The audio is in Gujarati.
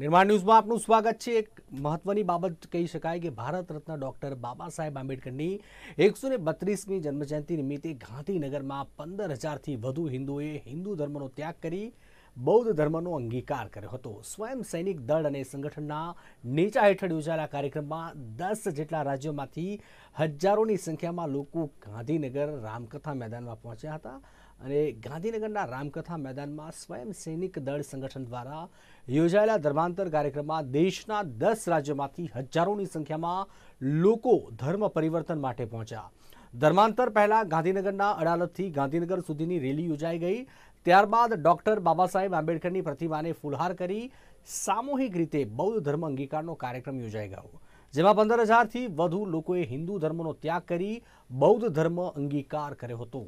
નિર્માણ ન્યૂઝમાં આપનું સ્વાગત છે એક મહત્વની બાબત કહી શકાય કે ભારત રત્ન ડૉક્ટર બાબા સાહેબ આંબેડકરની એકસો ને બત્રીસમી જન્મજયંતિ નિમિત્તે ગાંધીનગરમાં પંદર હજારથી વધુ હિન્દુએ હિન્દુ ધર્મનો ત્યાગ કરી બૌદ્ધ ધર્મનો અંગીકાર કર્યો હતો સ્વયં સૈનિક દળ અને સંગઠનના નેચા હેઠળ યોજાયેલા કાર્યક્રમમાં દસ જેટલા રાજ્યોમાંથી હજારોની સંખ્યામાં લોકો ગાંધીનગર રામકથા મેદાનમાં પહોંચ્યા હતા અને ગાંધીનગરના રામકથા મેદાનમાં સ્વયં સૈનિક દળ સંગઠન દ્વારા યોજાયેલા ધર્માંતર કાર્યક્રમમાં દેશના દસ રાજ્યોમાંથી હજારોની સંખ્યામાં લોકો ધર્મ પરિવર્તન માટે પહોંચ્યા ધર્માંતર પહેલા ગાંધીનગરના અડાલતથી ગાંધીનગર સુધીની રેલી યોજાઈ ગઈ ત્યારબાદ ડોક્ટર બાબા સાહેબ આંબેડકરની પ્રતિમાને ફુલહાર કરી સામૂહિક રીતે બૌદ્ધ ધર્મ અંગીકારનો કાર્યક્રમ યોજાઈ ગયો જેમાં પંદર હજારથી વધુ લોકોએ હિન્દુ ધર્મનો ત્યાગ કરી બૌદ્ધ ધર્મ અંગીકાર કર્યો હતો